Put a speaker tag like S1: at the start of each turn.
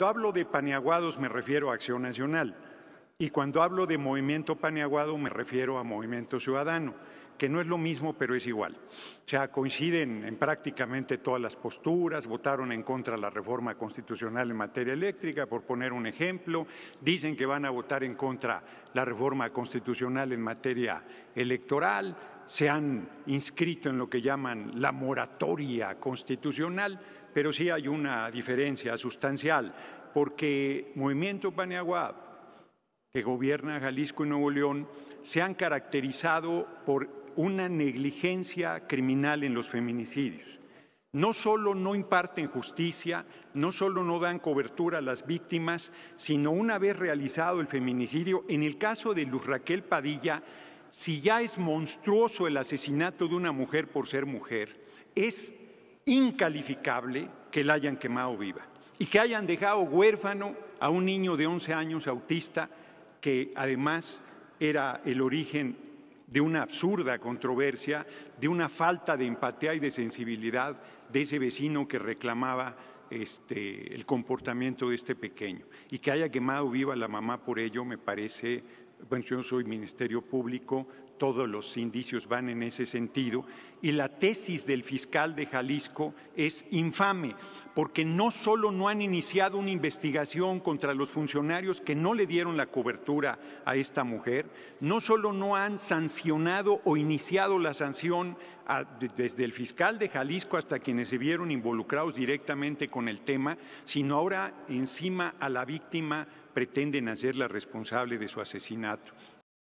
S1: Cuando hablo de paneaguados me refiero a Acción Nacional y cuando hablo de movimiento paneaguado me refiero a Movimiento Ciudadano, que no es lo mismo pero es igual. O sea, coinciden en prácticamente todas las posturas, votaron en contra la reforma constitucional en materia eléctrica, por poner un ejemplo, dicen que van a votar en contra la reforma constitucional en materia electoral, se han inscrito en lo que llaman la moratoria constitucional, pero sí hay una diferencia sustancial, porque Movimiento Paneaguab, que gobierna Jalisco y Nuevo León, se han caracterizado por una negligencia criminal en los feminicidios. No solo no imparten justicia, no solo no dan cobertura a las víctimas, sino una vez realizado el feminicidio, en el caso de Luz Raquel Padilla, si ya es monstruoso el asesinato de una mujer por ser mujer, es incalificable que la hayan quemado viva y que hayan dejado huérfano a un niño de 11 años autista que además era el origen de una absurda controversia, de una falta de empatía y de sensibilidad de ese vecino que reclamaba este, el comportamiento de este pequeño. Y que haya quemado viva la mamá por ello me parece bueno, yo soy Ministerio Público, todos los indicios van en ese sentido, y la tesis del fiscal de Jalisco es infame, porque no solo no han iniciado una investigación contra los funcionarios que no le dieron la cobertura a esta mujer, no solo no han sancionado o iniciado la sanción desde el fiscal de Jalisco hasta quienes se vieron involucrados directamente con el tema, sino ahora encima a la víctima pretenden hacerla responsable de su asesinato.